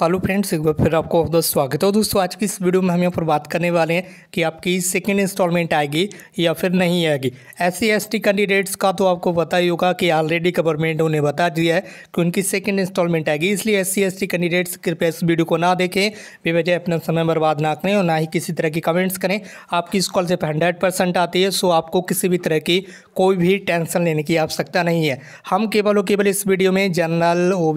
hello friends एक बार फिर आपको बहुत स्वागत है दोस्तों आज की इस वीडियो में हम यहाँ पर बात करने वाले हैं कि आपकी सेकेंड इंस्टॉलमेंट आएगी या फिर नहीं आएगी एस सी कैंडिडेट्स का तो आपको पता ही होगा कि ऑलरेडी गवर्नमेंट उन्हें बता दिया है कि उनकी सेकेंड इंस्टॉलमेंट आएगी इसलिए एस सी कैंडिडेट्स कृपया इस वीडियो को ना देखें बेवजह अपना समय बर्बाद ना करें और ना ही किसी तरह की कमेंट्स करें आपकी स्कॉलरशिप हंड्रेड आती है सो आपको किसी भी तरह की कोई भी टेंशन लेने की आवश्यकता नहीं है हम केवल और केवल इस वीडियो में जनरल ओ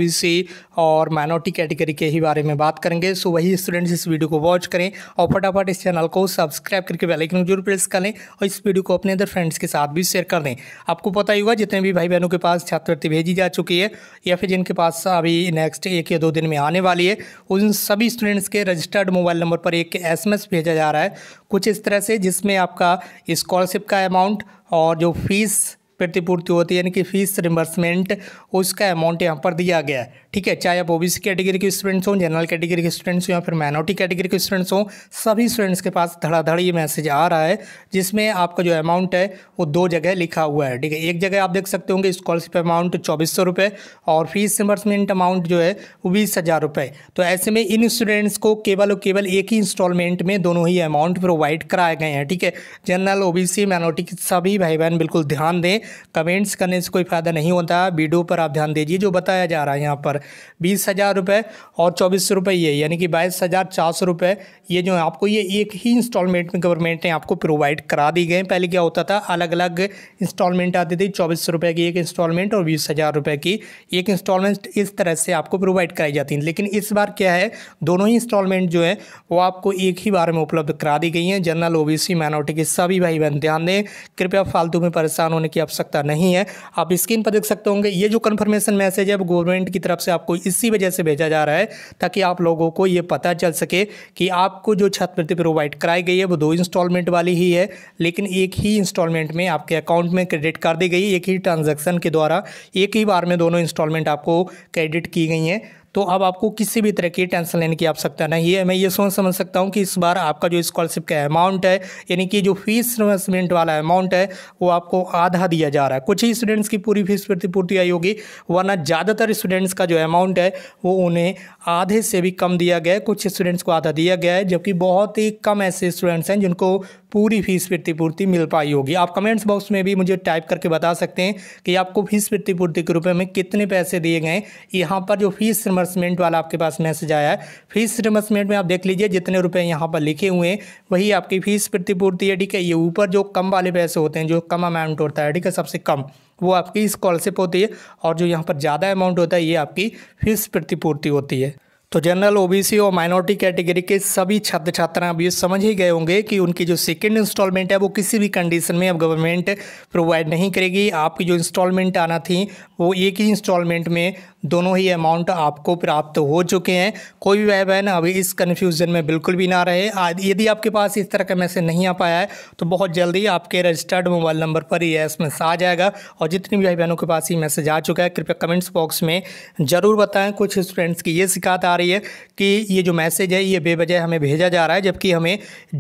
और माइनॉरिटी कैटेगरी के ही बारे में बात करेंगे सो वही स्टूडेंट्स इस वीडियो को वॉच करें और फटाफट इस चैनल को सब्सक्राइब करके बेलाइकन जरूर प्रेस कर लें और इस वीडियो को अपने अदर फ्रेंड्स के साथ भी शेयर कर दें आपको पता ही होगा जितने भी भाई बहनों के पास छात्रवृत्ति भेजी जा चुकी है या फिर जिनके पास अभी नेक्स्ट एक या दो दिन में आने वाली है उन सभी स्टूडेंट्स के रजिस्टर्ड मोबाइल नंबर पर एक एस भेजा जा रहा है कुछ इस तरह से जिसमें आपका स्कॉलरशिप का अमाउंट और जो फीस प्रतिपूर्ति होती है यानी कि फीस रिम्बर्समेंट उसका अमाउंट यहाँ पर दिया गया है ठीक है चाहे आप ओबीसी कैटेगरी के स्टूडेंट्स हों जनरल कैटेगरी के स्टूडेंट्स हों या फिर माइनॉरिटी कैटेगरी के स्टूडेंट्स हों सभी स्टूडेंट्स के पास धड़ाधड़ ये मैसेज आ रहा है जिसमें आपका जो अमाउंट है वो दो जगह लिखा हुआ है ठीक है एक जगह आप देख सकते होंगे स्कॉलरशिप अमाउंट चौबीस सौ रुपये और फीस रिमबर्समेंट अमाउंट जो है वो बीस हज़ार रुपये तो ऐसे में इन स्टूडेंट्स को केवल और केवल एक ही इंस्टॉलमेंट में दोनों ही अमाउंट प्रोवाइड कराए गए हैं ठीक है जनरल सी माइनॉरिटी के सभी भाई बहन बिल्कुल ध्यान दें कमेंट्स करने से कोई फ़ायदा नहीं होता वीडियो पर आप ध्यान दीजिए जो बताया जा रहा है यहाँ पर बीस हज़ार रुपये और चौबीस सौ रुपये ये यानी कि बाईस हज़ार चार सौ रुपये ये जो है आपको ये एक ही इंस्टॉलमेंट में गवर्नमेंट ने आपको प्रोवाइड करा दी गए पहले क्या होता था अलग अलग इंस्टॉलमेंट आती थी चौबीस सौ रुपए की एक इंस्टॉलमेंट और बीस हज़ार रुपए की एक इंस्टॉलमेंट इस तरह से आपको प्रोवाइड कराई जाती है लेकिन इस बार क्या है दोनों ही इंस्टॉलमेंट जो है वो आपको एक ही बार में उपलब्ध करा दी गई हैं जनरल ओबीसी माइनॉरिटी के सभी भाई बहन ध्यान दें कृपया फालतू में परेशान होने की आप आवश्यकता नहीं है आप स्क्रीन पर देख सकते होंगे ये जो कन्फर्मेशन मैसेज है गवर्नमेंट की तरफ से आपको इसी वजह से भेजा जा रहा है ताकि आप लोगों को ये पता चल सके कि आपको जो छात्रवृत्ति प्रोवाइड कराई गई है वो दो इंस्टॉलमेंट वाली ही है लेकिन एक ही इंस्टॉलमेंट में आपके अकाउंट में क्रेडिट कर दी गई एक ही ट्रांजेक्शन के द्वारा एक ही बार में दोनों इंस्टॉलमेंट आपको क्रेडिट की गई हैं तो अब आपको किसी भी तरह की टेंशन लेने की आवश्यकता नहीं है मैं ये सोच समझ सकता हूँ कि इस बार आपका जो स्कॉलरशिप का अमाउंट है यानी कि जो फीस इन्वेस्टमेंट वाला अमाउंट है वो आपको आधा दिया जा रहा है कुछ ही स्टूडेंट्स की पूरी फीस प्रतिपूर्ति आई होगी वरना ज़्यादातर स्टूडेंट्स का जो अमाउंट है वो उन्हें आधे से भी कम दिया गया है कुछ स्टूडेंट्स को आधा दिया गया है जबकि बहुत ही कम ऐसे स्टूडेंट्स हैं जिनको पूरी फीस प्रतिपूर्ति मिल पाई होगी आप कमेंट्स बॉक्स में भी मुझे टाइप करके बता सकते हैं कि आपको फीस प्रतिपूर्ति के रूप में कितने पैसे दिए गए यहाँ पर जो फीस रिमर्समेंट वाला आपके पास मैसेज आया है फीस रिमर्समेंट में आप देख लीजिए जितने रुपए यहाँ पर लिखे हुए हैं वही आपकी फीस प्रतिपूर्ति है ठीक है ये ऊपर जो कम वाले पैसे होते हैं जो कम अमाउंट होता है ठीक है सबसे कम वो आपकी स्कॉलरशिप होती है और जो यहाँ पर ज़्यादा अमाउंट होता है ये आपकी फीस प्रतिपूर्ति होती है तो जनरल ओबीसी और माइनॉरिटी कैटेगरी के सभी छात्र छात्राएं अब ये समझ ही गए होंगे कि उनकी जो सेकेंड इंस्टॉलमेंट है वो किसी भी कंडीशन में अब गवर्नमेंट प्रोवाइड नहीं करेगी आपकी जो इंस्टॉलमेंट आना थी वो एक ही इंस्टॉलमेंट में दोनों ही अमाउंट आपको प्राप्त हो चुके हैं कोई भी भाई बहन अभी इस कन्फ्यूज़न में बिल्कुल भी ना रहे यदि आपके पास इस तरह का मैसेज नहीं आ पाया है तो बहुत जल्दी आपके रजिस्टर्ड मोबाइल नंबर पर ही एस मैसेज आ जाएगा और जितनी भी भाई बहनों के पास ये मैसेज आ चुका है कृपया कमेंट्स बॉक्स में ज़रूर बताएँ कुछ स्टूडेंट्स की ये शिकायत आ रही है कि ये जो मैसेज है ये बेवजह हमें भेजा जा रहा है जबकि हमें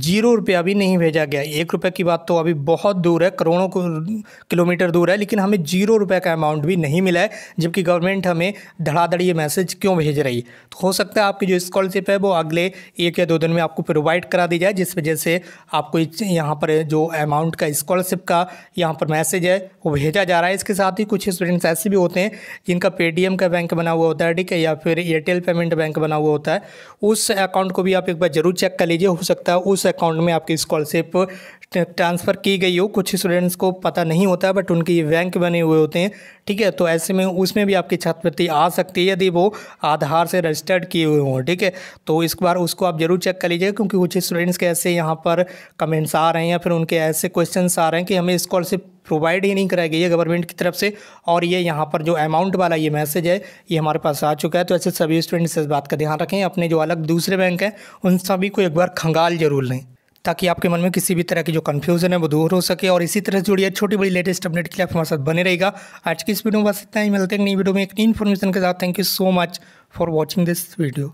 जीरो रुपया भी नहीं भेजा गया एक रुपये की बात तो अभी बहुत दूर है करोड़ों किलोमीटर दूर है लेकिन हमें जीरो रुपये का अमाउंट भी नहीं मिला है जबकि गवर्नमेंट हमें धड़ाधड़ ये मैसेज क्यों भेज रही तो हो सकता है आपकी जो स्कॉलरशिप है वो अगले एक या दो दिन में आपको प्रोवाइड करा दी जाए जिस वजह से आपको यहाँ पर जो अमाउंट का स्कॉलरशिप का यहाँ पर मैसेज है वो भेजा जा रहा है इसके साथ ही कुछ स्टूडेंट्स ऐसे भी होते हैं जिनका पेटीएम का बैंक बना हुआ होता है ठीक है या फिर एयरटेल पेमेंट बैंक बैंक बना हुआ होता है उस अकाउंट को भी आप एक बार ज़रूर चेक कर लीजिए हो सकता है उस अकाउंट में आपकी स्कॉलरशिप ट्रांसफ़र की गई हो कुछ स्टूडेंट्स को पता नहीं होता है बट उनके बैंक बने हुए होते हैं ठीक है तो ऐसे में उसमें भी आपकी छात्रवृत्ति आ सकती है यदि वो आधार से रजिस्टर्ड किए हुए हों ठीक है तो इस बार उसको आप ज़रूर चेक कर लीजिए क्योंकि कुछ स्टूडेंट्स के ऐसे यहाँ पर कमेंट्स आ रहे हैं या फिर उनके ऐसे क्वेश्चन आ रहे हैं कि हमें स्कॉलरशिप प्रोवाइड ही नहीं कराई गई है गवर्नमेंट की तरफ से और ये यहाँ पर जो अमाउंट वाला ये मैसेज है ये हमारे पास आ चुका है तो ऐसे सभी स्टूडेंट्स इस बात का ध्यान रखें अपने जो अलग दूसरे बैंक हैं उन सभी को एक बार खंगाल जरूर लें ताकि आपके मन में किसी भी तरह की जो कन्फ्यूजन है वो दूर हो सके और इसी तरह से है छोटी बड़ी लेटेस्ट अपडेट के लिए आप हमारे साथ बने रहेगा आज की इस वीडियो में बस इतना ही मिलते हैं नई वीडियो में एक नई इन्फॉर्मेशन के साथ thank you so much for watching this video